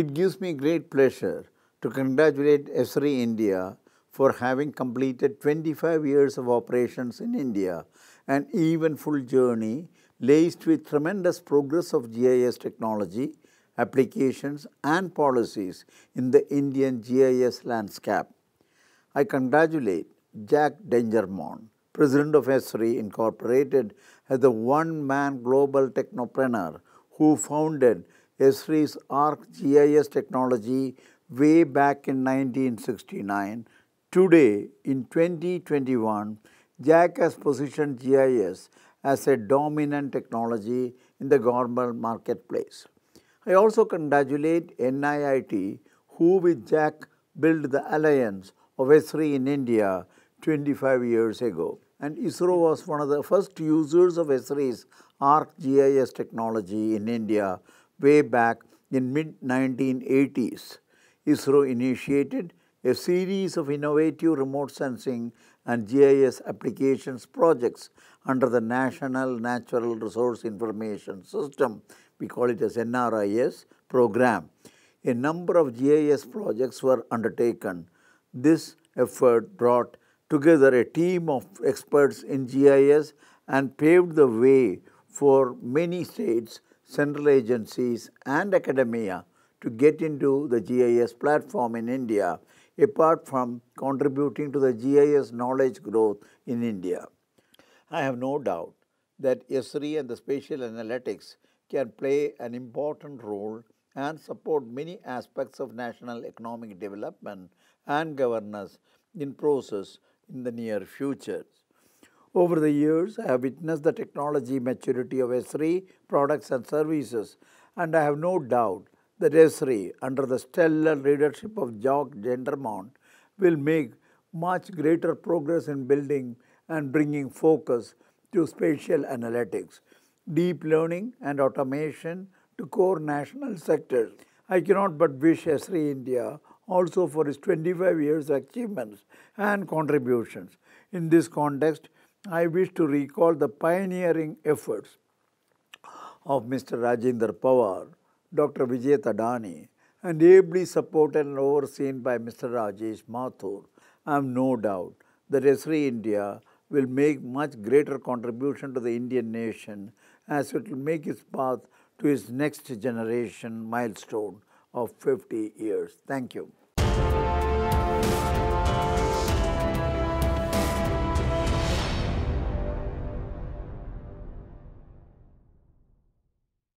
It gives me great pleasure to congratulate SRI India for having completed 25 years of operations in India, an eventful journey laced with tremendous progress of GIS technology, applications and policies in the Indian GIS landscape. I congratulate Jack Dangermond, President of SRI Incorporated as the one-man global technopreneur who founded Esri's GIS technology way back in 1969. Today, in 2021, Jack has positioned GIS as a dominant technology in the government marketplace. I also congratulate NIIT who with Jack built the alliance of Esri in India 25 years ago. And ISRO was one of the first users of Esri's Arc GIS technology in India way back in mid-1980s, ISRO initiated a series of innovative remote sensing and GIS applications projects under the National Natural Resource Information System, we call it as NRIS program. A number of GIS projects were undertaken. This effort brought together a team of experts in GIS and paved the way for many states central agencies and academia to get into the GIS platform in India apart from contributing to the GIS knowledge growth in India. I have no doubt that ESRI and the spatial analytics can play an important role and support many aspects of national economic development and governance in process in the near future. Over the years, I have witnessed the technology maturity of S3 products and services, and I have no doubt that S3, under the stellar leadership of Jock Gendermont, will make much greater progress in building and bringing focus to spatial analytics, deep learning, and automation to core national sectors. I cannot but wish S3 India also for its 25 years' achievements and contributions. In this context, I wish to recall the pioneering efforts of Mr. Rajinder Pawar, Dr. Vijay Tadani, and ably supported and overseen by Mr. Rajesh Mathur. I have no doubt that SRI India will make much greater contribution to the Indian nation as it will make its path to its next generation milestone of 50 years. Thank you.